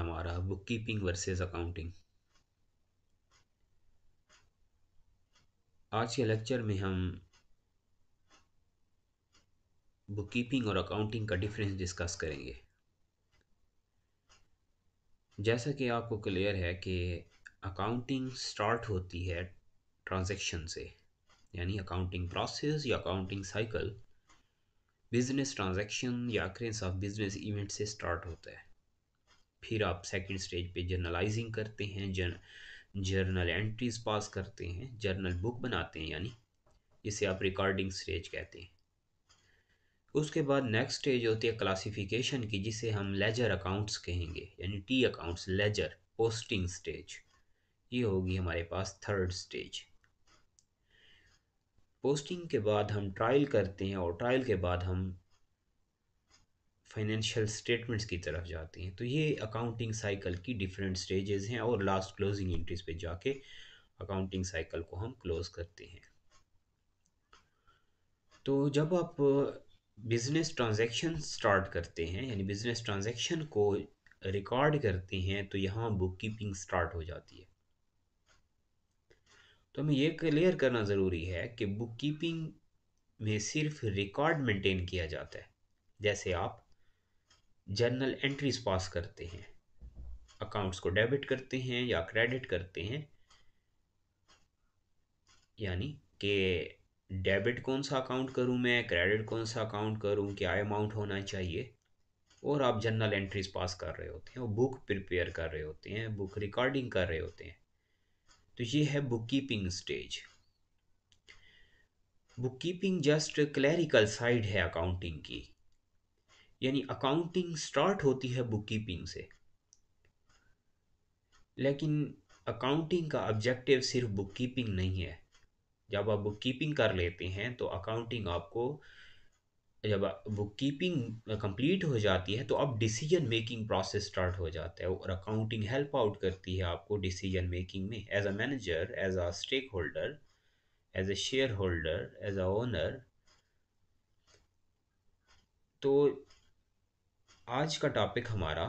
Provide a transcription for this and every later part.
हमारा book keeping versus accounting आज के लेक्चर में हम बुक कीपिंग और अकाउंटिंग का डिफरेंस डिस्कस करेंगे जैसा कि आपको क्लियर है कि अकाउंटिंग स्टार्ट होती है ट्रांजैक्शन से यानी अकाउंटिंग प्रोसेस या अकाउंटिंग साइकिल बिजनेस ट्रांजैक्शन या अक्रेंस ऑफ बिजनेस इवेंट से स्टार्ट होता है फिर आप सेकेंड स्टेज पे जर्नलाइजिंग करते हैं जर्न जर्नल एंट्रीज पास करते हैं जर्नल बुक बनाते हैं यानी जिसे आप रिकॉर्डिंग स्टेज कहते हैं उसके बाद नेक्स्ट स्टेज होती है क्लासिफिकेशन की जिसे हम लेजर अकाउंट्स कहेंगे यानी T accounts ledger posting stage ये होगी हमारे पास थर्ड स्टेज पोस्टिंग के बाद हम ट्रायल करते हैं और ट्रायल के बाद हम फाइनेंशियल स्टेटमेंट्स की तरफ जाते हैं तो ये अकाउंटिंग साइकिल की डिफरेंट स्टेजेस हैं और लास्ट क्लोजिंग एंट्रीज पे जाके अकाउंटिंग साइकिल को हम क्लोज करते हैं तो जब आप बिजनेस ट्रांजैक्शन स्टार्ट करते हैं यानी बिजनेस ट्रांजैक्शन को रिकॉर्ड करते हैं तो यहाँ बुक कीपिंग स्टार्ट हो जाती है तो हमें यह क्लियर करना ज़रूरी है कि बुक कीपिंग में सिर्फ रिकॉर्ड मेंटेन किया जाता है जैसे आप जर्नल एंट्रीज पास करते हैं अकाउंट्स को डेबिट करते हैं या क्रेडिट करते हैं यानी कि डेबिट कौन सा अकाउंट करूं मैं क्रेडिट कौन सा अकाउंट करूं क्या अमाउंट होना चाहिए और आप जर्नल एंट्रीज पास कर रहे होते हैं और बुक प्रिपेयर कर रहे होते हैं बुक रिकॉर्डिंग कर रहे होते हैं तो ये है bookkeeping stage book keeping just clerical side है अकाउंटिंग की यानी अकाउंटिंग स्टार्ट होती है बुक कीपिंग से लेकिन अकाउंटिंग का ऑब्जेक्टिव सिर्फ बुक कीपिंग नहीं है जब आप बुक कीपिंग कर लेते हैं तो अकाउंटिंग आपको जब बुक कीपिंग कंप्लीट हो जाती है तो अब डिसीजन मेकिंग प्रोसेस स्टार्ट हो जाता है और अकाउंटिंग हेल्प आउट करती है आपको डिसीजन मेकिंग में as a manager as a stakeholder as a shareholder as a owner तो आज का टॉपिक हमारा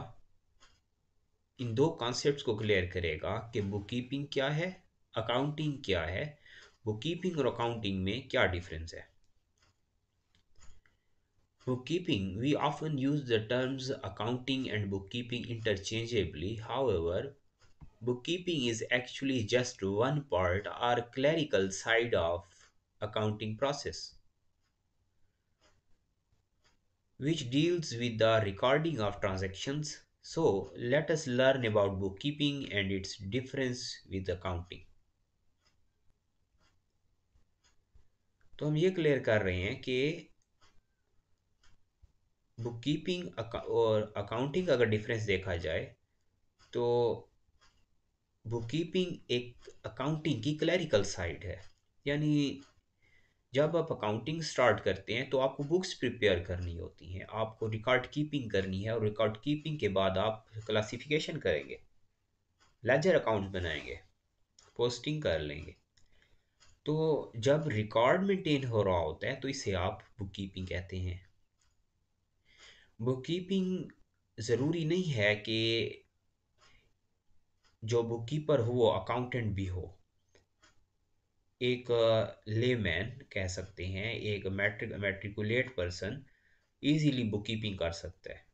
इन दो कॉन्सेप्ट्स को क्लियर करेगा कि बुक कीपिंग क्या है अकाउंटिंग क्या है बुक कीपिंग और अकाउंटिंग में क्या डिफरेंस है bookkeeping we often use the terms accounting and bookkeeping interchangeably however keeping is actually just one part or clerical side of accounting process which deals with the recording of transactions. So let us learn about bookkeeping and its difference with accounting. तो हम ये clear कर रहे हैं कि book keeping और accounting अगर difference देखा जाए तो बुक कीपिंग एक अकाउंटिंग की क्लैरिकल साइड है यानी जब आप अकाउंटिंग स्टार्ट करते हैं तो आपको बुक्स प्रिपेयर करनी होती हैं आपको रिकॉर्ड कीपिंग करनी है और रिकॉर्ड कीपिंग के बाद आप क्लासिफिकेशन करेंगे लेजर अकाउंट बनाएंगे पोस्टिंग कर लेंगे तो जब रिकॉर्ड मेंटेन हो रहा होता है तो इसे आप बुक कीपिंग कहते हैं बुक कीपिंग ज़रूरी नहीं है कि जो बुक कीपर हो वो अकाउंटेंट भी हो एक लेमैन कह सकते हैं एक matric matriculate person easily bookkeeping कर सकता है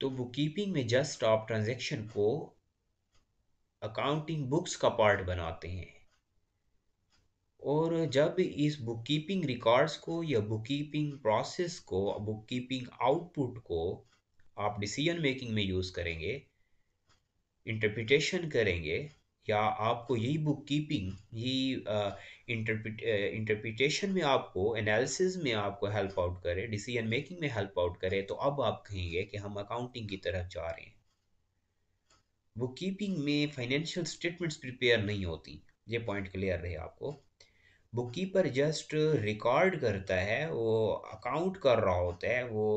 तो बुक कीपिंग में जस्ट आप ट्रांजेक्शन को अकाउंटिंग बुक्स का पार्ट बनाते हैं और जब इस बुक कीपिंग रिकॉर्ड्स को या बुक कीपिंग प्रोसेस को बुक कीपिंग आउटपुट को आप डिसीजन मेकिंग में यूज़ करेंगे इंटरप्रिटेशन करेंगे क्या आपको यही बुक कीपिंग यही इंटरप्रिटेशन में आपको एनालिसिस में आपको हेल्प आउट करे डिसीजन मेकिंग में हेल्प आउट करे तो अब आप कहेंगे कि हम अकाउंटिंग की तरफ जा रहे हैं बुक कीपिंग में फाइनेंशियल स्टेटमेंट्स प्रिपेयर नहीं होती ये पॉइंट क्लियर रहे आपको बुक कीपर जस्ट रिकॉर्ड करता है वो अकाउंट कर रहा होता है वो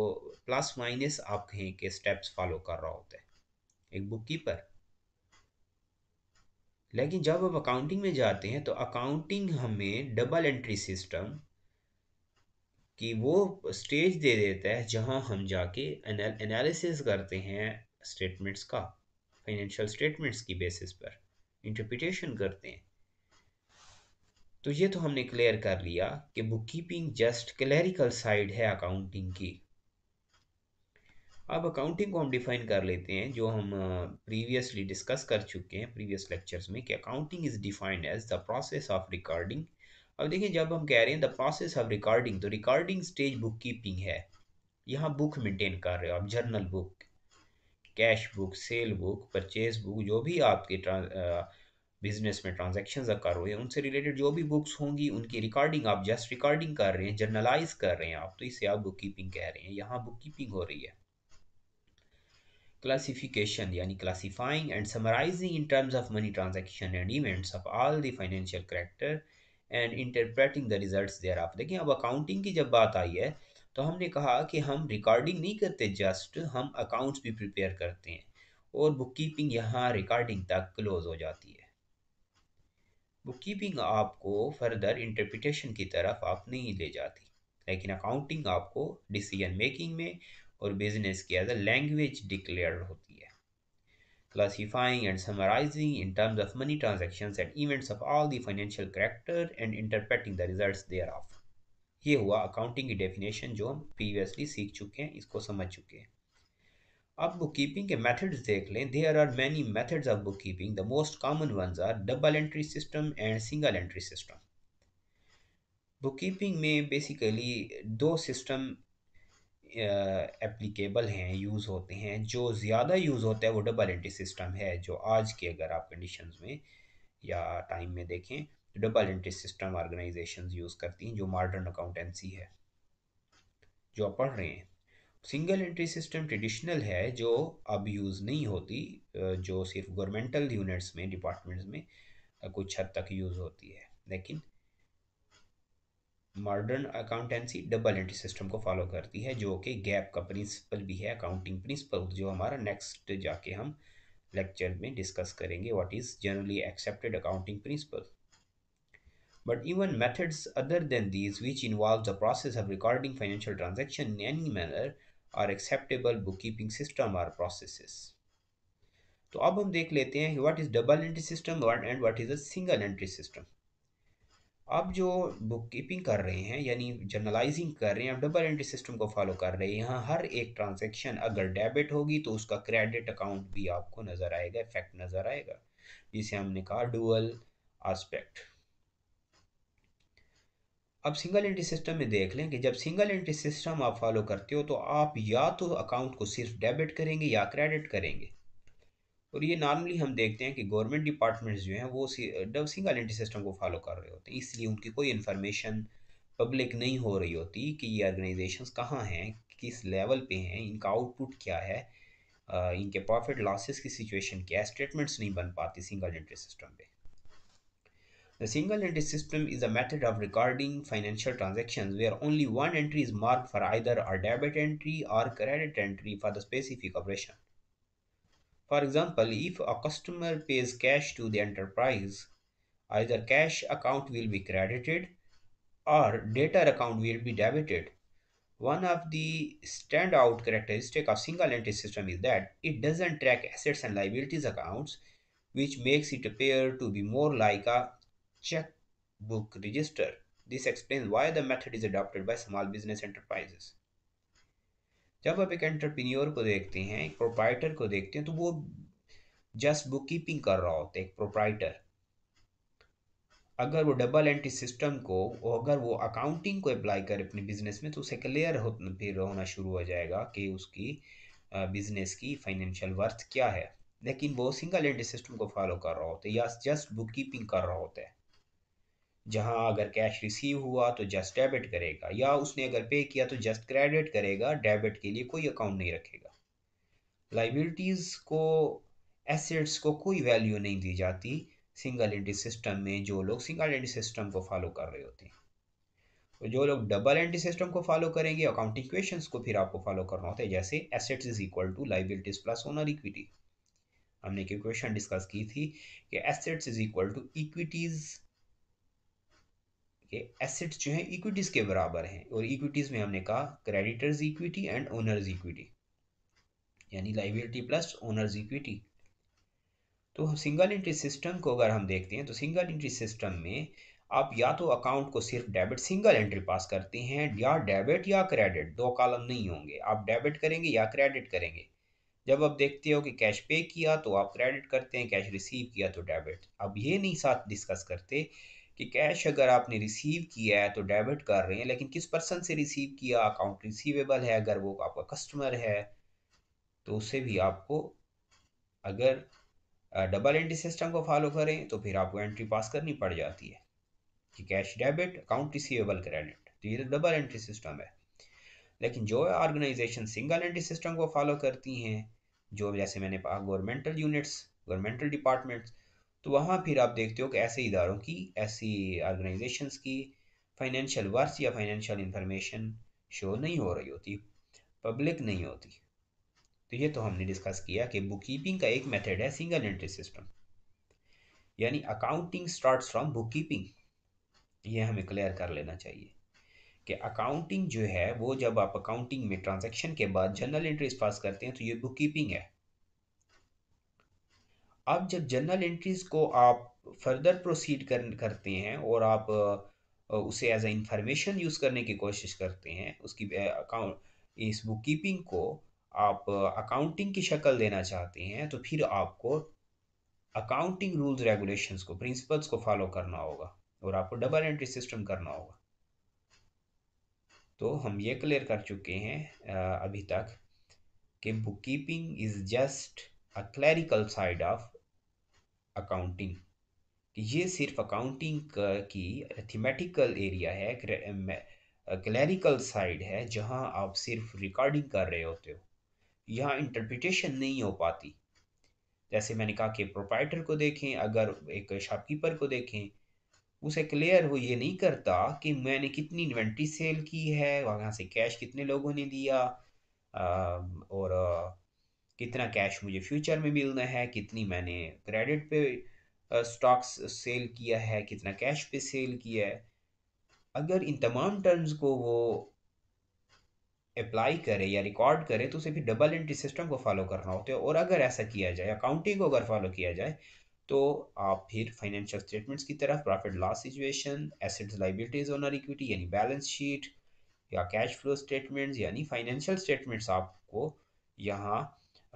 प्लस माइनस आप कहें कि स्टेप्स फॉलो कर रहा होता है एक बुक कीपर लेकिन जब हम अकाउंटिंग में जाते हैं तो अकाउंटिंग हमें डबल एंट्री सिस्टम कि वो स्टेज दे देता है जहां हम जाके एनालिसिस करते हैं स्टेटमेंट्स का फाइनेंशियल स्टेटमेंट्स की बेसिस पर इंटरप्रिटेशन करते हैं तो ये तो हमने क्लियर कर लिया कि book keeping just clerical side है अकाउंटिंग की अब अकाउंटिंग को हम डिफाइन कर लेते हैं जो हम प्रीवियसली डिस्कस कर चुके हैं प्रीवियस लेक्चर्स में कि accounting is defined as the process of recording अब देखिए जब हम कह रहे हैं द प्रोसेस ऑफ रिकॉर्डिंग तो रिकॉर्डिंग स्टेज बुक कीपिंग है यहाँ बुक मेंटेन कर रहे हो आप journal book cash book sale book purchase book जो भी आपके बिजनेस में ट्रांजेक्शन कर रहे हैं उनसे रिलेटेड जो भी बुक्स होंगी उनकी रिकॉर्डिंग आप जस्ट रिकॉर्डिंग कर रहे हैं जर्नलाइज कर रहे हैं आप तो इसे आप बुक कीपिंग कह रहे हैं यहाँ बुक कीपिंग हो रही है classification yani classifying and summarizing in terms of money transaction and events of all the financial character and interpreting the result there आप देखें अब अकाउंटिंग की जब बात आई है तो हमने कहा कि हम रिकॉर्डिंग नहीं करते जस्ट हम अकाउंट्स भी प्रिपेयर करते हैं और बुक कीपिंग यहाँ रिकॉर्डिंग तक क्लोज हो जाती है बुक कीपिंग आपको फर्दर इंटरप्रिटेशन की तरफ आप नहीं ले जाती लेकिन अकाउंटिंग आपको डिसीजन मेकिंग में और बिजनेस की एज अ लैंग्वेज डिक्लेयर होती है classifying and summarising in terms of money transaction and events of all all financial character and interpreting the result thereof ये हुआ अकाउंटिंग की डेफिनेशन जो हम प्रीवियसली सीख चुके हैं इसको समझ चुके हैं अब बुक कीपिंग के मैथड्स देख लें there are many methods of book bookkeeping the most common ones are double entry system and single entry system book keeping में बेसिकली दो सिस्टम एप्लीकेबल हैं यूज़ होते हैं जो ज़्यादा यूज़ होता है वो डबल एंट्री सिस्टम है जो आज के अगर आप कंडीशन में या टाइम में देखें तो double entry system organisation use करती हैं जो मॉडर्न अकाउंटेंसी है जो आप पढ़ रहे हैं सिंगल एंट्री सिस्टम ट्रेडिशनल है जो अब यूज़ नहीं होती जो सिर्फ गवर्नमेंटल यूनिट्स में डिपार्टमेंट्स में कुछ हद तक यूज़ होती है लेकिन modern accountancy double entry system को फॉलो करती है जो कि गैप का प्रिंसिपल भी है अकाउंटिंग प्रिंसिपल जो हमारा नेक्स्ट जाके हम लेक्चर में डिस्कस करेंगे what is generally accepted accounting principle even methods other than than these, involve the process of recording financial transaction in any manner are acceptable bookkeeping system or process तो अब हम देख लेते हैं what is double entry system and what is a single entry system आप जो book bookkeeping कर रहे हैं यानी जर्नलाइजिंग कर रहे हैं आप डबल एंट्री सिस्टम को फॉलो कर रहे हैं यहाँ हर एक ट्रांजेक्शन अगर डेबिट होगी तो उसका क्रेडिट अकाउंट भी आपको नज़र आएगा इफेक्ट नज़र आएगा जिसे हमने कहा डुअल आस्पेक्ट अब सिंगल एंट्री सिस्टम में देख लें कि जब सिंगल एंट्री सिस्टम आप फॉलो करते हो तो आप या तो अकाउंट को सिर्फ डेबिट करेंगे या क्रेडिट करेंगे और ये नॉर्मली हम देखते हैं कि गवर्नमेंट डिपार्टमेंट्स जो हैं वो सिंगल एंट्री सिस्टम को फॉलो कर रहे होते हैं इसलिए उनकी कोई इन्फॉर्मेशन पब्लिक नहीं हो रही होती कि ये ऑर्गेनाइजेशंस कहाँ हैं किस लेवल पे हैं इनका आउटपुट क्या है इनके प्रॉफिट लॉसेस की सिचुएशन क्या है स्टेटमेंट्स नहीं बन पाती सिंगल एंट्री सिस्टम पे The entry system is a a of of financial transaction way or only one entry is mark for either or debit entry or credit entry for the specific operation For example, if a customer pays cash to the enterprise, either cash account will be credited or data account will be debited. One of the standout characteristic of single entry system is that it doesn't track assets and liabilities accounts, which makes it appear to be more like a checkbook register. This explains why the method is adopted by small business enterprises. जब आप एक entrepreneur को देखते हैं एक proprietor को देखते हैं तो वो जस्ट बुक कीपिंग कर रहा होता है एक प्रोप्राइटर अगर वो डबल एंट्री सिस्टम को अगर वो अकाउंटिंग को अप्लाई करे अपने बिजनेस में तो उसे क्लियर हो फिर होना शुरू हो जाएगा कि उसकी बिजनेस की फाइनेंशियल वर्थ क्या है लेकिन वो सिंगल एंट्री सिस्टम को फॉलो कर रहा होता है या जस्ट बुक कीपिंग कर रहा होता है जहां अगर कैश रिसीव हुआ तो जस्ट डेबिट करेगा या उसने अगर पे किया तो जस्ट क्रेडिट करेगा डेबिट के लिए कोई अकाउंट नहीं रखेगा लाइबिलिटीज़ को एसेट्स को कोई वैल्यू नहीं दी जाती सिंगल एंट्री सिस्टम में जो लोग सिंगल एंट्री सिस्टम को फॉलो कर रहे होते हैं तो जो लोग डबल एंट्री सिस्टम को फॉलो करेंगे अकाउंटिंग क्वेश्चन को फिर आपको फॉलो करना होता है जैसे assets is equal to liabilities plus owner equity हमने एक क्वेश्चन डिस्कस की थी कि assets is equal to equities कि एसेट्स जो हैं इक्विटीज़ के बराबर हैं और इक्विटीज़ में हमने कहा creditors equity and owners equity यानी लाइबिलिटी प्लस ओनर्स इक्विटी तो हम सिंगल एंट्री सिस्टम को अगर हम देखते हैं तो सिंगल एंट्री सिस्टम में आप या तो अकाउंट को सिर्फ डेबिट सिंगल एंट्री पास करते हैं या डेबिट या क्रेडिट दो कॉलम नहीं होंगे आप डेबिट करेंगे या क्रेडिट करेंगे जब आप देखते हो कि कैश पे किया तो आप क्रेडिट करते हैं कैश रिसीव किया तो डेबिट अब ये नहीं साथ डिस्कस करते कि कैश अगर आपने रिसीव किया है तो डेबिट कर रहे हैं लेकिन किस पर्सन से रिसीव किया अकाउंट रिसीवेबल है अगर वो आपका कस्टमर है तो उसे भी आपको अगर डबल एंट्री सिस्टम को फॉलो करें तो फिर आपको एंट्री पास करनी पड़ जाती है कि cash debit account receivable credit तो ये तो डबल एंट्री सिस्टम है लेकिन जो ऑर्गेनाइजेशन सिंगल एंट्री सिस्टम को फॉलो करती हैं जो जैसे मैंने कहा गवर्नमेंटल यूनिट्स गवर्नमेंटल डिपार्टमेंट्स तो वहाँ फिर आप देखते हो कि ऐसे इदारों की ऐसी ऑर्गेनाइजेशन की फाइनेंशियल वर्स या फाइनेंशियल इंफॉर्मेशन शो नहीं हो रही होती पब्लिक नहीं होती तो ये तो हमने डिस्कस किया कि बुक कीपिंग का एक मेथड है सिंगल एंट्री सिस्टम यानी accounting start from bookkeeping ये हमें क्लियर कर लेना चाहिए कि अकाउंटिंग जो है वो जब आप अकाउंटिंग में ट्रांजैक्शन के बाद जनरल एंट्रीज पास करते हैं तो ये बुक कीपिंग है आप जब जर्नल एंट्रीज़ को आप फर्दर प्रोसीड कर करते हैं और आप उसे एज ए इंफॉर्मेशन यूज़ करने की कोशिश करते हैं उसकी अकाउंट इस बुक कीपिंग को आप अकाउंटिंग की शक्ल देना चाहते हैं तो फिर आपको अकाउंटिंग रूल्स रेगुलेशंस को प्रिंसिपल्स को फॉलो करना होगा और आपको डबल एंट्री सिस्टम करना होगा तो हम ये क्लियर कर चुके हैं अभी तक कि book keeping is just a clerical side of accounting ये सिर्फ अकाउंटिंग की थीमेटिकल एरिया है क्लैरिकल साइड है जहां आप सिर्फ रिकॉर्डिंग कर रहे होते हो यहाँ इंटरप्रिटेशन नहीं हो पाती जैसे मैंने कहा कि प्रोपराइटर को देखें अगर एक शॉपकीपर को देखें उसे क्लियर हो ये नहीं करता कि मैंने कितनी इन्वेंट्री सेल की है वहाँ से कैश कितने लोगों ने दिया और कितना कैश मुझे फ्यूचर में मिलना है कितनी मैंने क्रेडिट पे स्टॉक्स सेल किया है कितना कैश पे सेल किया है अगर इन तमाम टर्म्स को वो अप्लाई करे या रिकॉर्ड करे तो उसे फिर डबल एंट्री सिस्टम को फॉलो करना होता है और अगर ऐसा किया जाए अकाउंटिंग को अगर फॉलो किया जाए तो आप फिर फाइनेंशियल स्टेटमेंट्स की तरफ profit loss situation assets liabilities owner equity यानी बैलेंस शीट या कैश फ्लो स्टेटमेंट्स यानी फाइनेंशियल स्टेटमेंट्स आपको यहाँ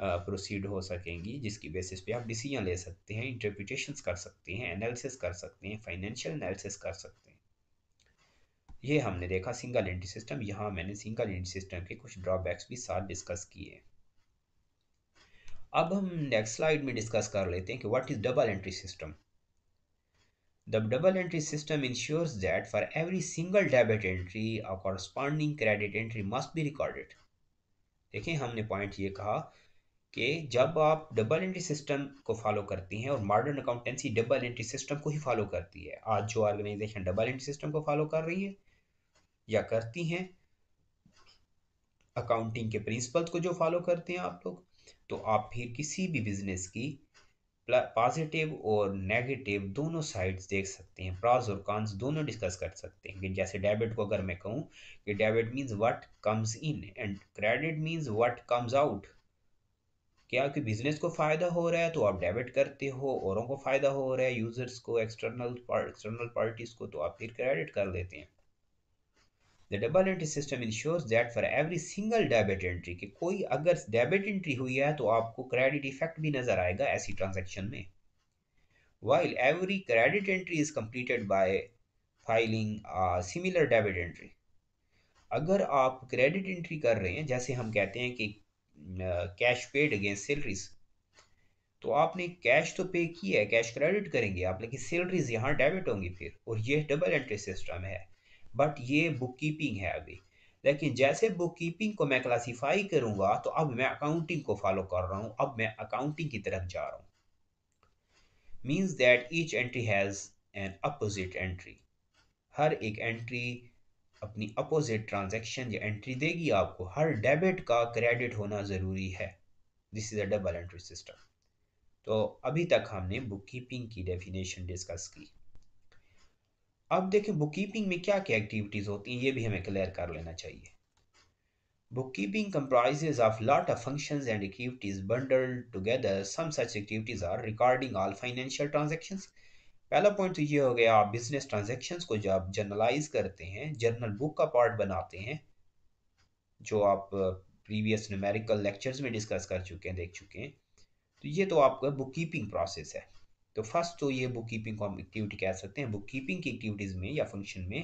प्रोसीड हो सकेंगी जिसकी बेसिस पे आप डिसीजन ले सकते हैं इंटरप्रिटेशन कर सकते हैं एनालिसिस कर सकते हैं फाइनेंशियल एनालिसिस कर सकते हैं ये हमने देखा सिंगल एंट्री सिस्टम यहाँ मैंने सिंगल एंट्री सिस्टम के कुछ ड्रॉबैक्स भी साथ डिस्कस किए अब हम नेक्स्ट स्लाइड में डिस्कस कर लेते हैं कि what is double entry system the double entry system ensures that for every single debit entry और corresponding credit entry must be recorded. देखें हमने पॉइंट ये कहा कि जब आप डबल एंट्री सिस्टम को फॉलो करती हैं और modern accountancy double entry system को ही फॉलो करती है आज जो ऑर्गेनाइजेशन डबल एंट्री सिस्टम को फॉलो कर रही है या करती हैं अकाउंटिंग के प्रिंसिपल्स को जो फॉलो करते हैं आप लोग तो आप फिर किसी भी बिजनेस की पॉजिटिव और नेगेटिव दोनों साइड्स देख सकते हैं प्रॉज और कॉन्स दोनों डिस्कस कर सकते हैं कि जैसे डेबिट को अगर मैं कहूँ कि debit means what comes in and credit means what comes out कि आपके बिजनेस को फ़ायदा हो रहा है तो आप डेबिट करते हो औरों को फ़ायदा हो रहा है यूज़र्स को एक्सटर्नल एक्सटर्नल पार्टीज़ को तो आप फिर क्रेडिट कर लेते हैं the double entry system ensures that for every single debit entry कि कोई अगर डेबिट एंट्री हुई है तो आपको क्रेडिट इफेक्ट भी नज़र आएगा ऐसी ट्रांजेक्शन में while every credit entry is completed by filing similar debit entry अगर आप क्रेडिट एंट्री कर रहे हैं जैसे हम कहते हैं कि कैश पेड अगेंस्ट सैलरीज तो आपने कैश तो पे किया है कैश क्रेडिट करेंगे आप लेकिन सैलरीज यहाँ डेबिट होंगी फिर और ये डबल एंट्री सिस्टम है बट ये बुक कीपिंग है अभी लेकिन जैसे बुक कीपिंग को मैं क्लासीफाई करूँगा तो अब मैं अकाउंटिंग को फॉलो कर रहा हूँ अब मैं अकाउंटिंग की तरफ जा रहा हूँ means that each entry has an opposite entry हर एक एंट्री अपनी अपोजिट ट्रांजैक्शन या एंट्री देगी आपको हर डेबिट का क्रेडिट होना ज़रूरी है this is a double entry system तो अभी तक हमने बुक कीपिंग की डेफिनेशन डिस्कस की अब देखें बुक कीपिंग में क्या क्या एक्टिविटीज़ होती हैं ये भी हमें क्लियर कर लेना चाहिए bookkeeping comprises of lot of functions and activities bundled together some such activities are recording all financial transactions पहला पॉइंट तो ये हो गया आप बिजनेस ट्रांजेक्शन्स को जो आप जर्नलाइज करते हैं जर्नल बुक का पार्ट बनाते हैं जो आप प्रीवियस न्यूमेरिकल लेक्चर्स में डिस्कस कर चुके हैं देख चुके हैं तो ये तो आपका बुक कीपिंग प्रोसेस है तो फर्स्ट तो ये बुक कीपिंग को हम एक्टिविटी कह सकते हैं बुक कीपिंग की एक्टिविटीज़ में या फंक्शन में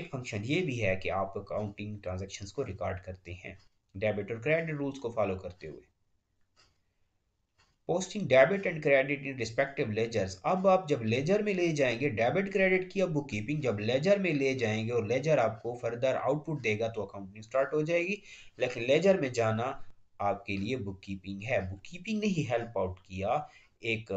एक फंक्शन ये भी है कि आप अकाउंटिंग ट्रांजेक्शन को रिकॉर्ड करते हैं डेबिट और क्रेडिट रूल्स को फॉलो करते हुए posting debit and credit in respective ledgers अब आप जब लेजर में ले जाएंगे डेबिट क्रेडिट की अब बुक कीपिंग जब लेजर में ले जाएंगे और लेजर आपको फर्दर आउटपुट देगा तो अकाउंटिंग स्टार्ट हो जाएगी लेकिन लेजर में जाना आपके लिए बुक कीपिंग है बुक कीपिंग ने ही हेल्प आउट किया एक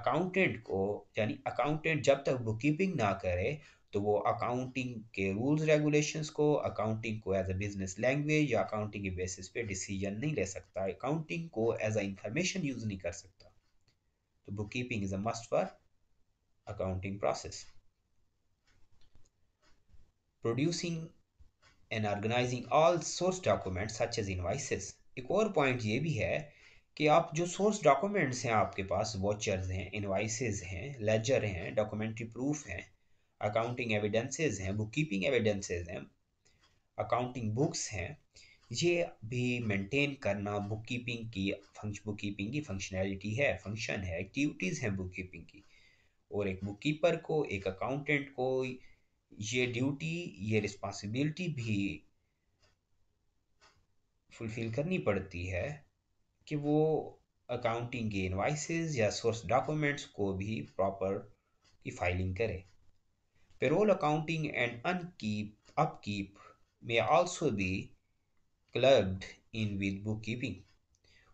अकाउंटेंट को यानी अकाउंटेंट जब तक बुक कीपिंग ना करे तो वो अकाउंटिंग के रूल्स रेगुलेशंस को अकाउंटिंग को एज अ बिजनेस लैंग्वेज या अकाउंटिंग के बेसिस पे डिसीजन नहीं ले सकता अकाउंटिंग को एज अ इंफॉर्मेशन यूज़ नहीं कर सकता तो book keeping is a must for accounting process producing and organising all source document such as invoices एक और पॉइंट ये भी है कि आप जो सोर्स डॉक्यूमेंट्स हैं आपके पास वॉचर्स हैं इन्वाइसेज हैं लेजर हैं डॉक्यूमेंट्री प्रूफ हैं अकाउंटिंग एविडेंसेस हैं बुक कीपिंग एविडेंसेज हैं अकाउंटिंग बुक्स हैं ये भी मेंटेन करना बुक कीपिंग की बुक कीपिंग की फंक्शनैलिटी है फंक्शन है एक्टिविटीज़ हैं बुक कीपिंग की और एक बुक कीपर को एक अकाउंटेंट को ये ड्यूटी ये रिस्पॉन्सिबिलिटी भी फुलफिल करनी पड़ती है कि वो अकाउंटिंग के इन्वाइसेस या सोर्स डॉक्यूमेंट्स को भी प्रॉपर की फाइलिंग करे Payroll accounting and unkeep, upkeep may also be clubbed in with book keeping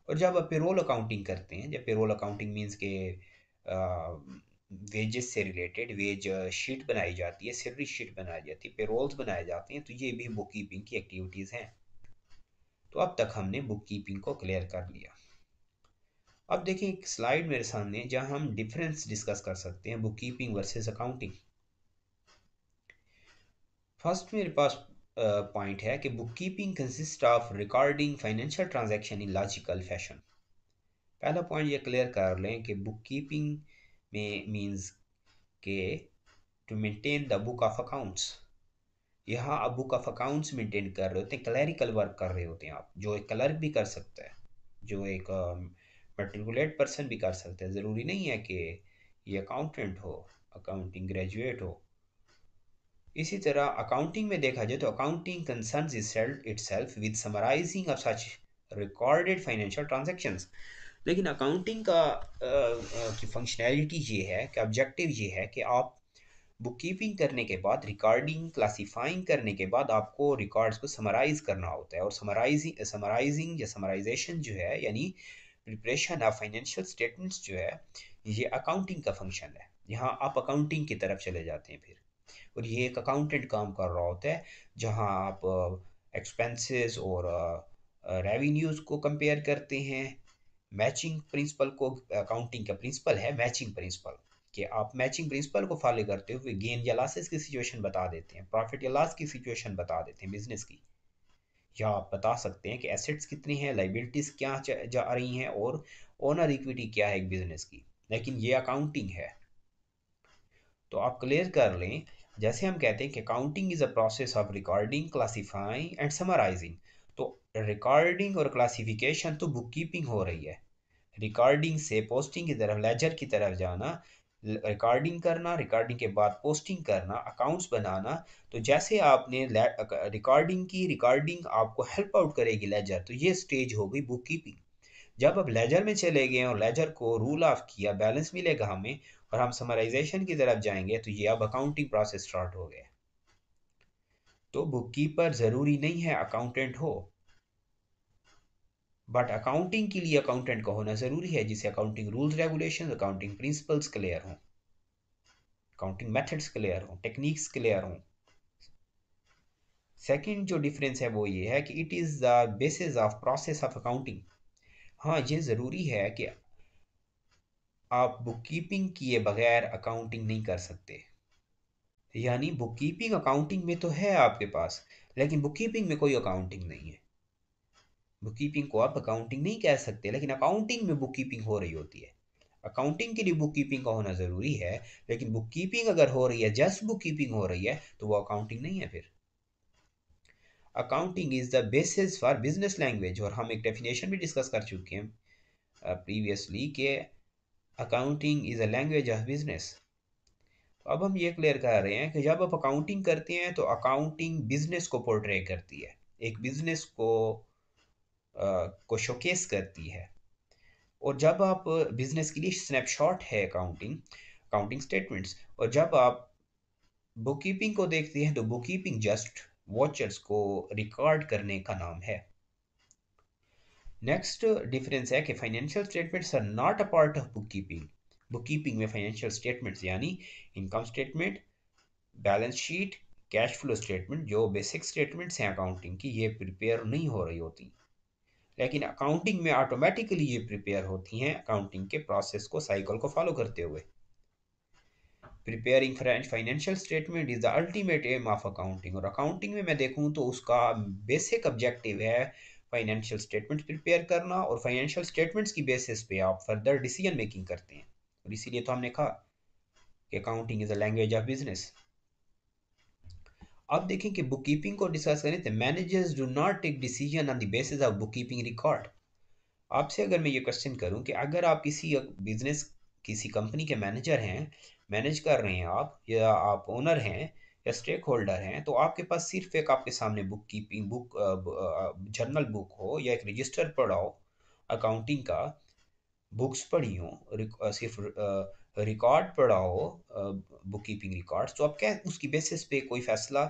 और जब आप पेरोल अकाउंटिंग करते हैं जब पेरोल अकाउंटिंग मीन्स के वेजेस से रिलेटेड वेज शीट बनाई जाती है सैलरी शीट बनाई जाती है पेरोल्स बनाए जाते हैं तो ये भी बुक कीपिंग की एक्टिविटीज़ हैं तो अब तक हमने बुक कीपिंग को क्लियर कर लिया अब देखें एक स्लाइड मेरे सामने जहां हम डिफरेंस डिस्कस कर सकते हैं book keeping versus accounting first मेरे पास पॉइंट है कि book keeping consist of recording financial transaction in logical fashion पहला पॉइंट ये क्लियर कर लें कि बुक कीपिंग में मीन्स के to maintain the book of accounts यहाँ आप बुक ऑफ अकाउंट्स मेंटेन कर रहे होते हैं क्लैरिकल वर्क कर रहे होते हैं आप जो एक क्लर्क भी कर सकता है जो एक मेट्रिकुलेट uh, पर्सन भी कर सकता है ज़रूरी नहीं है कि ये अकाउंटेंट हो अकाउंटिंग ग्रेजुएट हो इसी तरह अकाउंटिंग में देखा जाए तो accounting itself with summarising of such recorded financial transactions लेकिन अकाउंटिंग का फंक्शनैलिटी ये है कि ऑब्जेक्टिव ये है कि आप बुक कीपिंग करने के बाद रिकॉर्डिंग क्लासीफाइंग करने के बाद आपको रिकॉर्ड्स को समराइज़ करना होता है और समराइजिंग समराइजिंग या समराइजेशन जो है यानी प्रिपरेशन ऑफ फाइनेंशियल स्टेटमेंट्स जो है ये अकाउंटिंग का फंक्शन है यहाँ आप अकाउंटिंग की तरफ चले जाते हैं फिर और ये एक अकाउंटेंट काम कर रहा होता है जहाँ आप एक्सपेंसेस और रेवेन्यूज़ को कंपेयर करते हैं मैचिंग प्रिंसिपल को अकाउंटिंग का प्रिंसिपल है मैचिंग प्रिंसिपल कि आप मैचिंग प्रिंसिपल को फॉलो करते हुए गेन या लॉसेस की सिचुएशन बता देते हैं प्रॉफिट या लॉस की सिचुएशन बता देते हैं बिजनेस की या आप बता सकते हैं कि एसेट्स कितनी हैं लाइबिलिटीज़ क्या जा रही हैं और ओनर इक्विटी क्या है एक बिजनेस की लेकिन ये अकाउंटिंग है तो आप क्लियर कर लें जैसे हम कहते हैं कि accounting is a process of recording classifying and summarising तो रिकॉर्डिंग और क्लासिफिकेशन तो बुक कीपिंग हो रही है रिकॉर्डिंग से पोस्टिंग की तरफ लेजर की तरफ जाना रिकॉर्डिंग करना रिकॉर्डिंग के बाद पोस्टिंग करना अकाउंट्स बनाना तो जैसे आपने रिकॉर्डिंग की रिकॉर्डिंग आपको हेल्प आउट करेगी लेजर तो ये स्टेज हो गई बुक कीपिंग जब आप लेजर में चले गए और लेजर को रूल ऑफ किया बैलेंस मिलेगा हमें और हम समराइजेशन की तरफ जाएंगे तो ये अब अकाउंटिंग प्रोसेस स्टार्ट हो गया तो बुक कीपर ज़रूरी नहीं है अकाउंटेंट हो बट अकाउंटिंग के लिए अकाउंटेंट का होना ज़रूरी है जिसे accounting rules regulation accounting principles clear हों अकाउंटिंग मेथड्स क्लियर हों टेक्निक्स क्लियर हों सेकंड जो डिफरेंस है वो ये है कि it is the basis of process of accounting हाँ ये ज़रूरी है कि आप बुक कीपिंग किए बगैर अकाउंटिंग नहीं कर सकते यानी बुक कीपिंग अकाउंटिंग में तो है आपके पास लेकिन बुक कीपिंग में कोई अकाउंटिंग नहीं है बुक कीपिंग को आप अकाउंटिंग नहीं कह सकते लेकिन अकाउंटिंग में बुक कीपिंग हो रही होती है अकाउंटिंग के लिए बुक कीपिंग का होना ज़रूरी है लेकिन बुक कीपिंग अगर हो रही है जस्ट बुक कीपिंग हो रही है तो वो अकाउंटिंग नहीं है फिर accounting is the basis for business language और हम एक डेफिनेशन भी डिस्कस कर चुके हैं प्रीवियसली के accounting is a language of business तो अब हम ये क्लियर कर रहे हैं कि जब आप अकाउंटिंग करते हैं तो अकाउंटिंग बिजनेस को पोर्ट्रे करती है एक बिजनेस को आ, को शोकेस करती है और जब आप बिजनेस के लिए स्नैपशॉट है अकाउंटिंग अकाउंटिंग स्टेटमेंट्स और जब आप बुक कीपिंग को देखते हैं तो बुक कीपिंग जस्ट वॉचर्स को रिकॉर्ड करने का नाम है नेक्स्ट डिफरेंस uh, है कि financial statements are not a part of book keeping book keeping में फाइनेंशियल स्टेटमेंट्स यानी income statement balance sheet cash flow statement जो बेसिक स्टेटमेंट्स हैं अकाउंटिंग की ये प्रिपेयर नहीं हो रही होती लेकिन अकाउंटिंग में ऑटोमेटिकली ये प्रिपेयर होती हैं अकाउंटिंग के प्रोसेस को साइकिल को फॉलो करते हुए preparing French financial statement is the ultimate aim of accounting और अकाउंटिंग में मैं देखूं तो उसका बेसिक ऑब्जेक्टिव है फाइनेंशियल स्टेटमेंट प्रिपेयर करना और फाइनेंशियल स्टेटमेंट्स की बेसिस पे आप फर्दर डिसीजन मेकिंग करते हैं और इसीलिए तो हमने कहा कि accounting is a language of business अब देखें कि बुक कीपिंग को डिस्कस करें तो managers do not take decision on the basis of book keeping record आपसे अगर मैं ये क्वेश्चन करूं कि अगर आप किसी बिजनेस किसी कंपनी के मैनेजर हैं मैनेज कर रहे हैं आप या आप ओनर हैं या स्टेक होल्डर हैं तो आपके पास सिर्फ एक आपके सामने book keeping book journal book हो या एक रजिस्टर पढ़ाओ अकाउंटिंग का बुक्स पढ़ी हो सिर्फ रिकॉर्ड पढ़ाओ बुक कीपिंग रिकॉर्ड तो आप क्या उसकी बेसिस पे कोई फैसला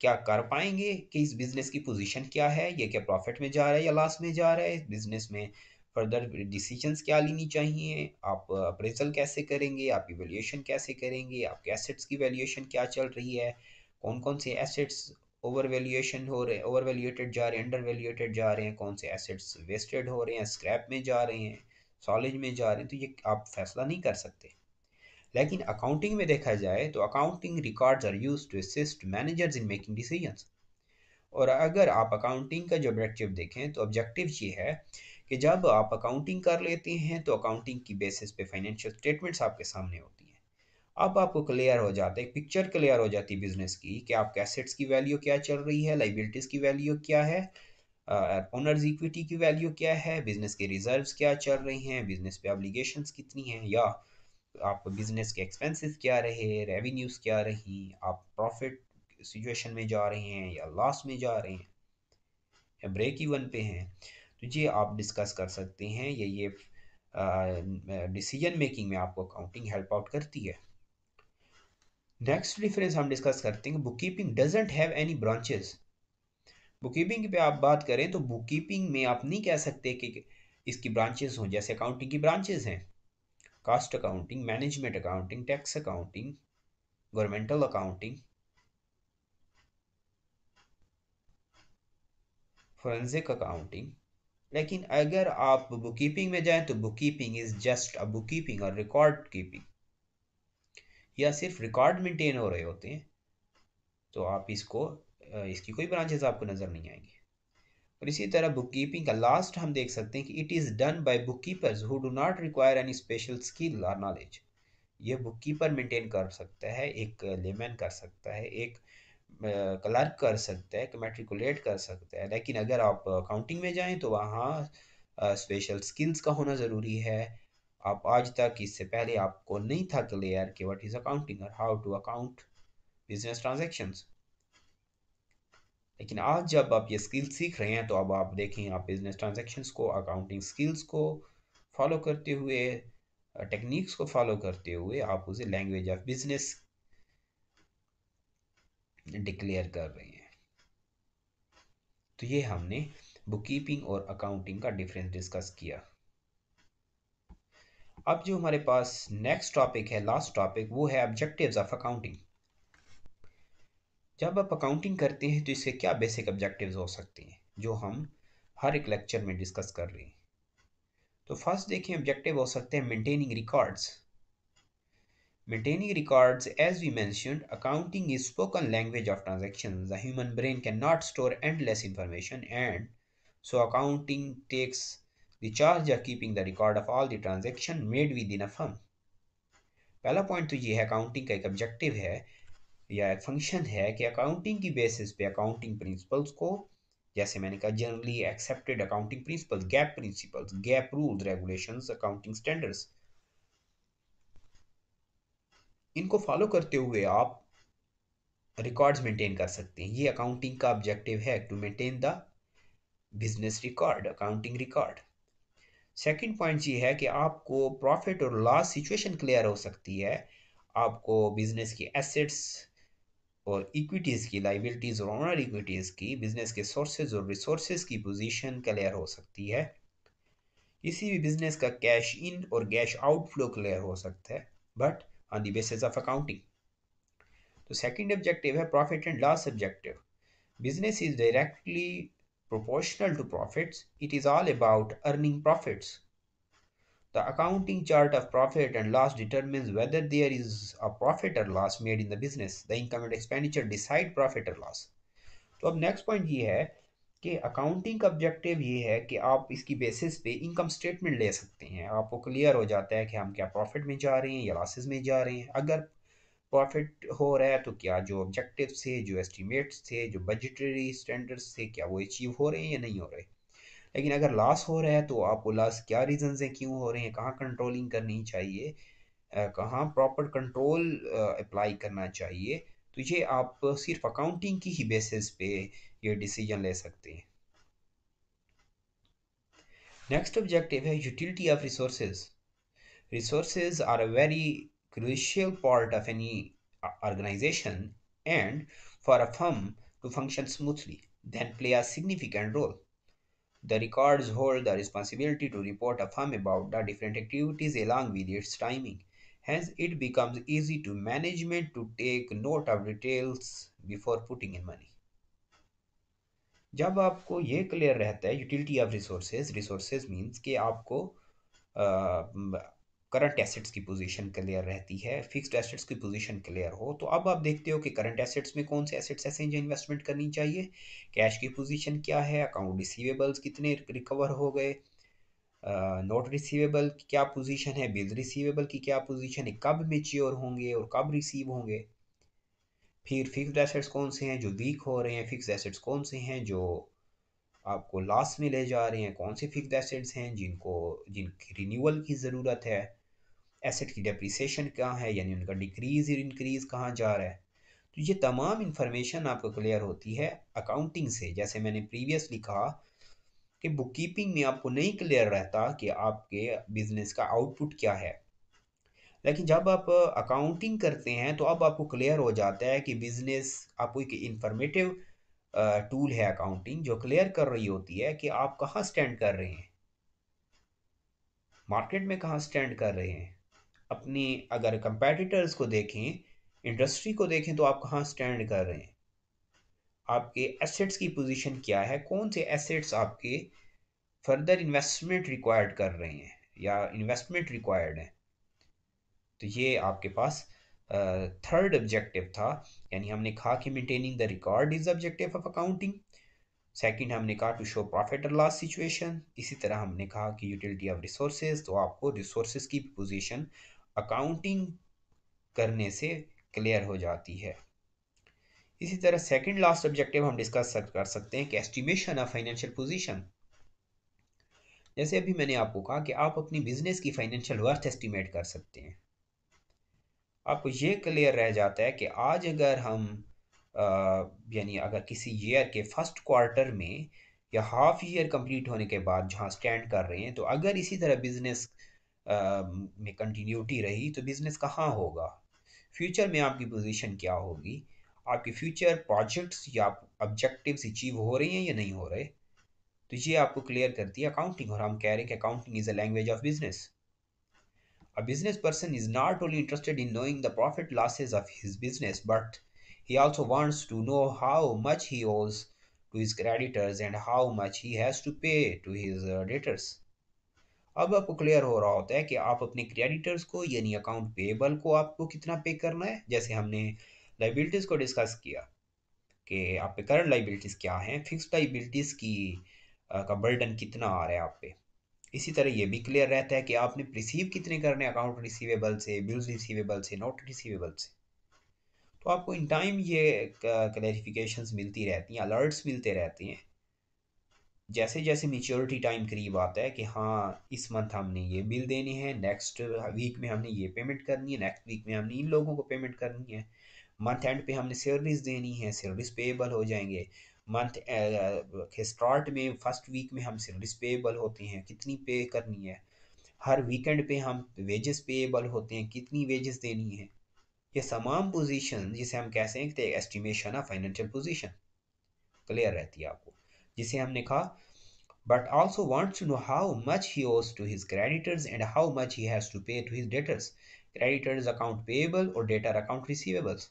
क्या कर पाएंगे कि इस बिज़नेस की पोजीशन क्या है ये क्या प्रॉफिट में जा रहा है या लॉस में जा रहा है इस बिज़नेस में फर्दर डिसीजंस क्या लेनी चाहिए आप अप्रेजल कैसे करेंगे आप इवेल्यूशन कैसे करेंगे आपके एसेट्स की वैल्यूएशन क्या चल रही है कौन कौन से एसेट्स ओवर वैल्यूएशन हो रहे ओवर वैल्यूएटेड जा रहे हैं अंडर वैल्यूएटेड जा रहे हैं कौन से एसेट्स वेस्टेड हो रहे हैं स्क्रैप में जा रहे हैं सॉलिज में जा रहे हैं तो ये आप फैसला नहीं कर सकते लेकिन अकाउंटिंग में देखा जाए तो accounting records are use to assist managers in making decisions और अगर आप अकाउंटिंग का जो ऑब्जेक्टिव देखें तो ऑब्जेक्टिव ये है कि जब आप अकाउंटिंग कर लेते हैं तो अकाउंटिंग की बेसिस पे फाइनेंशियल स्टेटमेंट्स आपके सामने होती हैं अब आपको क्लियर हो जाता है पिक्चर क्लियर हो जाती है बिजनेस की कि आपके एसेट्स की वैल्यू क्या चल रही है लाइबिलिटीज की वैल्यू क्या है ओनर्स इक्विटी की वैल्यू क्या है बिजनेस के रिजर्व क्या चल रही हैं बिजनेस पे ऑब्लिगेशंस कितनी हैं या आप बिजनेस के एक्सपेंसिस क्या रहे रेवेन्यूज क्या रही आप प्रॉफिट सिचुएशन में जा रहे हैं या लॉस में जा रहे हैं या ब्रेक इवन पे हैं तो ये आप डिस्कस कर सकते हैं या ये डिसीजन मेकिंग में आपको अकाउंटिंग हेल्प आउट करती है नेक्स्ट डिफरेंस हम डिस्कस करते हैं book keeping doesn't have any branches book keeping पे आप बात करें तो बुक कीपिंग में आप नहीं कह सकते कि इसकी ब्रांचेस हों जैसे अकाउंटिंग की ब्रांचेस हैं cost accounting management accounting tax accounting governmental accounting forensic accounting लेकिन अगर आप बुक कीपिंग में जाएं तो book keeping is just a book keeping और रिकॉर्ड कीपिंग या सिर्फ रिकॉर्ड मेंटेन हो रहे होते हैं तो आप इसको इसकी कोई ब्रांचेस आपको नज़र नहीं आएंगी और इसी तरह बुक कीपिंग का लास्ट हम देख सकते हैं कि it is done by book keepers who do not require any special skill और नॉलेज ये बुक कीपर मेंटेन कर सकता है एक लेमैन कर सकता है एक क्लर्क कर सकते हैं मेट्रिकुलेट कर सकते हैं लेकिन अगर आप अकाउंटिंग में जाएं तो वहाँ स्पेशल स्किल्स का होना ज़रूरी है आप आज तक इससे पहले आपको नहीं था क्लियर कि व्हाट इज़ अकाउंटिंग और how to account business transactions लेकिन आज जब आप ये स्किल्स सीख रहे हैं तो अब आप देखें आप बिजनेस ट्रांजेक्शन्स को अकाउंटिंग स्किल्स को फॉलो करते हुए टेक्निक्स को फॉलो करते हुए आप उसे लैंग्वेज ऑफ बिजनेस डिक्लेयर कर रही है तो ये हमने बुक कीपिंग और अकाउंटिंग का डिफरेंस डिस्कस किया अब जो हमारे पास नेक्स्ट टॉपिक है लास्ट टॉपिक वो है ऑब्जेक्टिव्स ऑफ अकाउंटिंग जब आप अकाउंटिंग करते हैं तो इसके क्या बेसिक ऑब्जेक्टिव्स हो सकते हैं जो हम हर एक लेक्चर में डिस्कस कर रहे हैं तो फर्स्ट देखिए ऑब्जेक्टिव हो सकते हैं maintaining records Maintaining records, as we mentioned, accounting is spoken language of transactions. The human brain cannot store endless information and so accounting takes the charge of keeping the record of all the transaction made within a firm. पहला point तो ये है accounting का एक objective है या एक function है कि अकाउंटिंग की बेसिस पे अकाउंटिंग प्रिंसिपल्स को जैसे मैंने कहा generally accepted accounting principle GAAP principles GAAP rules regulations accounting standards इनको फॉलो करते हुए आप रिकॉर्ड्स मेंटेन कर सकते हैं ये अकाउंटिंग का ऑब्जेक्टिव है to maintain the business record accounting record second point ये है कि आपको प्रॉफिट और लॉस सिचुएशन क्लियर हो सकती है आपको बिजनेस की एसेट्स और इक्विटीज़ की लाइबिलिटीज़ और ऑनर इक्विटीज़ की बिजनेस के सोर्सेज और रिसोर्सेज की पोजीशन क्लियर हो सकती है किसी भी बिजनेस का कैश इन और कैश आउटफ्लो क्लियर हो सकता है but on the basis of accounting. The second objective is profit and loss objective. Business is directly proportional to profits. It is all about earning profits. The accounting chart of profit and loss determines whether there is a profit or loss made in the business. The income and expenditure decide profit or loss. So, next point here. कि accounting का objective ये है कि आप इसकी basis पे income statement ले सकते हैं आपको क्लियर हो जाता है कि हम क्या प्रॉफिट में जा रहे हैं या लॉसेस में जा रहे हैं अगर प्रॉफिट हो रहा है तो क्या जो ऑब्जेक्टिव थे जो एस्टिमेट्स थे जो बजटरी स्टैंडर्ड्स थे क्या वो अचीव हो रहे हैं या नहीं हो रहे लेकिन अगर लॉस हो रहा है तो आपको लॉस क्या रीज़न हैं क्यों हो रहे हैं कहाँ कंट्रोलिंग करनी चाहिए कहाँ प्रॉपर कंट्रोल अप्लाई करना चाहिए तो ये आप सिर्फ अकाउंटिंग की ही बेसिस पे ये decision ले सकती Next objective is utility of resources. Resources are a very crucial part of any organization and for a firm to function smoothly then play a significant role. The records hold the responsibility to report a firm about the different activities along with its timing. Hence, it becomes easy to management to take note of details before putting in money. जब आपको ये clear रहता है utility of resources resources means कि आपको current assets की position clear रहती है फिक्स्ड एसेट्स की पोजीशन क्लियर हो तो अब आप देखते हो कि करंट एसेट्स में कौन से एसेट्स ऐसे हैं जो इन्वेस्टमेंट करनी चाहिए कैश की पोजीशन क्या है अकाउंट रिसीवेबल्स कितने रिकवर हो गए नोट रिसीवेबल की क्या पोजीशन है बिल रिसीवेबल की क्या पोजीशन है कब मेच्योर होंगे और कब रिसीव होंगे फिर फिक्स्ड एसेट्स कौन से हैं जो वीक हो रहे हैं फिक्स्ड एसेट्स कौन से हैं जो आपको लॉस में ले जा रहे हैं कौन से फिक्स्ड एसेट्स हैं जिनको जिनकी रिन्यूअल की ज़रूरत है एसेट की डिप्रिसिएशन क्या है यानी उनका डिक्रीज़ या इनक्रीज़ कहाँ जा रहा है तो ये तमाम इन्फॉर्मेशन आपको क्लियर होती है अकाउंटिंग से जैसे मैंने प्रीवियसली कहा कि बुक कीपिंग में आपको नहीं क्लियर रहता कि आपके बिजनेस का आउटपुट क्या है लेकिन जब आप अकाउंटिंग करते हैं तो अब आपको क्लियर हो जाता है कि बिज़नेस आपको एक इंफॉर्मेटिव टूल है अकाउंटिंग जो क्लियर कर रही होती है कि आप कहाँ स्टैंड कर रहे हैं मार्केट में कहाँ स्टैंड कर रहे हैं अपने अगर कंपेटिटर्स को देखें इंडस्ट्री को देखें तो आप कहाँ स्टैंड कर रहे हैं आपके एसेट्स की पोजीशन क्या है कौन से एसेट्स आपके फर्दर इन्वेस्टमेंट रिक्वायर्ड कर रहे हैं या इन्वेस्टमेंट रिक्वायर्ड है तो ये आपके पास थर्ड uh, ऑब्जेक्टिव था यानी हमने कहा कि maintaining the record is objective of accounting second हमने कहा टू शो प्रॉफिट और लॉस सिचुएशन इसी तरह हमने कहा कि यूटिलिटी ऑफ रिसोर्सेज तो आपको रिसोर्सेज की पोजीशन अकाउंटिंग करने से क्लियर हो जाती है इसी तरह सेकंड लास्ट ऑब्जेक्टिव हम डिस्कस कर सकते हैं कि एस्टिमेशन ऑफ फाइनेंशियल पोजीशन जैसे अभी मैंने आपको कहा कि आप अपनी बिजनेस की फाइनेंशियल वर्थ एस्टिमेट कर सकते हैं आपको ये क्लियर रह जाता है कि आज अगर हम यानी अगर किसी ईयर के फर्स्ट क्वार्टर में या हाफ ईयर कंप्लीट होने के बाद जहाँ स्टैंड कर रहे हैं तो अगर इसी तरह बिज़नेस में कंटिन्यूटी रही तो बिज़नेस कहाँ होगा फ्यूचर में आपकी पोजीशन क्या होगी आपके फ्यूचर प्रोजेक्ट्स या ऑब्जेक्टिव्स अचीव हो रही हैं या नहीं हो रहे तो ये आपको क्लियर करती है अकाउंटिंग और हम कह रहे हैं कि accounting is a language of business A business person is not only interested in knowing the profit losses of his business, but he also wants to know how much he owes to his creditors and how much he has to pay to his debtors. अब आपको clear हो रहा होता है कि आप अपने creditors को यानी अकाउंट पेबल को आपको कितना पे करना है जैसे हमने लाइबिलिटीज़ को डिस्कस किया कि आप पे करंट लाइबिलिटीज़ क्या हैं फिक्स लाइबिलिटीज़ की आ, का बर्डन कितना आ रहा है आप पे इसी तरह ये भी क्लियर रहता है कि आपने रिसीव कितने करने अकाउंट रिसीवेबल से बिल्स रिसीवेबल से नोट रिसीवेबल से तो आपको इन टाइम ये क्लैरिफिकेशन uh, मिलती रहती हैं अलर्ट्स मिलते रहते हैं जैसे जैसे मेच्योरिटी टाइम करीब आता है कि हाँ इस मंथ हमने ये बिल देने हैं नेक्स्ट वीक में हमने ये पेमेंट करनी है नेक्स्ट वीक में हमने इन लोगों को पेमेंट करनी है मंथ एंड पे हमने सर्विस देनी है सर्विस पेएबल हो जाएंगे मंथ uh, uh, के स्टार्ट में फर्स्ट वीक में हम सैलरीज पेएबल होते हैं कितनी पे करनी है हर वीकेंड पे हम वेजेस पेएबल होते हैं कितनी वेजेस देनी है ये तमाम पोजीशन जिसे हम कह सकते हैं estimation of financial position clear रहती है आपको जिसे हमने कहा but also wants to know how much he owes to his creditors and how much he has to pay to his debtors creditors account payable और debtor account receivables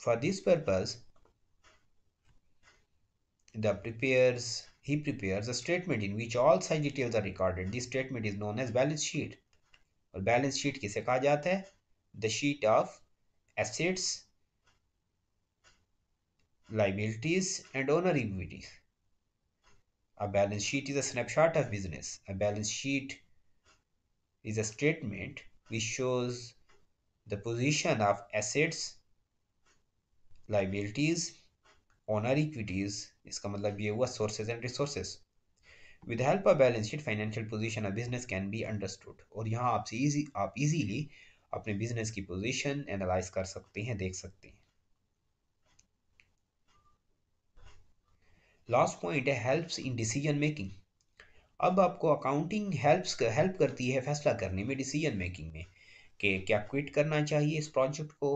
For this purpose, the prepares he prepares a statement in which all such details are recorded. This statement is known as balance sheet. balance sheet sheet किसे कहा जाता the sheet of assets, liabilities and owner equity. A balance sheet is a snapshot of business. A balance sheet is a statement which shows the position of assets liabilities owner equities इसका मतलब ये हुआ sources and resources with help of balance sheet financial position of business can be understood और यहाँ आपसे easy आप easily अपने business की पोजिशन एनालाइज कर सकते हैं देख सकते हैं लास्ट पॉइंट है हेल्प्स इन डिसीजन मेकिंग अब आपको अकाउंटिंग हेल्प्स हेल्प करती है फैसला करने में डिसीजन मेकिंग में कि क्या क्विट करना चाहिए इस प्रोजेक्ट को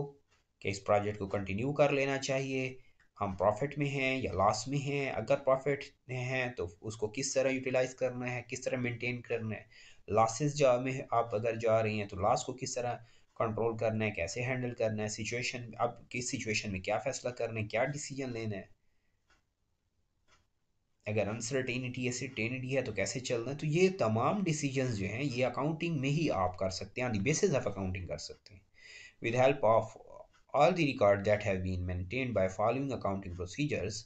कि इस प्रोजेक्ट को कंटिन्यू कर लेना चाहिए हम प्रॉफिट में हैं या लॉस में हैं अगर प्रॉफिट में हैं तो उसको किस तरह यूटिलाइज करना है किस तरह मेंटेन करना है लॉसेस जो में आप अगर जा रही हैं तो लॉस को किस तरह कंट्रोल करना है कैसे हैंडल करना है सिचुएशन अब किस सिचुएशन में क्या फैसला करना है क्या डिसीजन लेना है अगर अनसर्टेनिटी या सर्टेनिटी है तो कैसे चलना है तो ये तमाम डिसीजन जो हैं ये अकाउंटिंग में ही आप कर सकते हैं on the basis of accounting कर सकते हैं with help of all the records that have been maintained by following accounting procedures,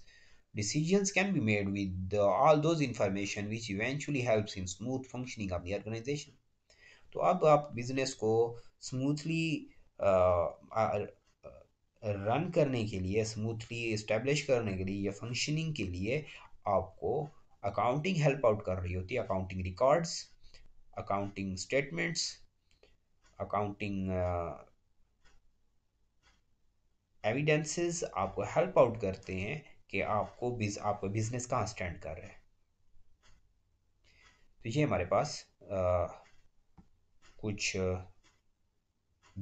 decisions can be made with the, all those information which eventually helps in smooth functioning of the organization तो अब आप business को smoothly run करने के लिए smoothly establish करने के लिए या functioning के लिए आपको accounting help out कर रही होती है records, accounting statements, accounting uh, evidences आपको हेल्प आउट करते हैं कि आपको बिज, आपका बिजनेस कहाँ स्टैंड कर रहा है तो ये हमारे पास आ, कुछ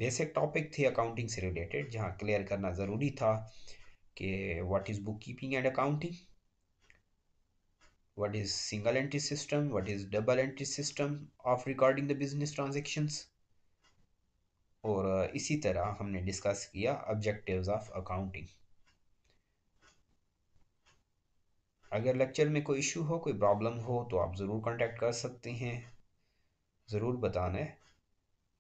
बेसिक टॉपिक थे अकाउंटिंग से रिलेटेड जहाँ क्लियर करना ज़रूरी था कि what is book keeping and accounting what is single entry system what is double entry system of recording the business transactions और इसी तरह हमने डिस्कस किया ऑब्जेक्टिव्स ऑफ अकाउंटिंग अगर लेक्चर में कोई इशू हो कोई प्रॉब्लम हो तो आप ज़रूर कांटेक्ट कर सकते हैं ज़रूर बताना है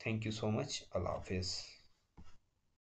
थैंक यू सो मच अल्लाह हाफिज़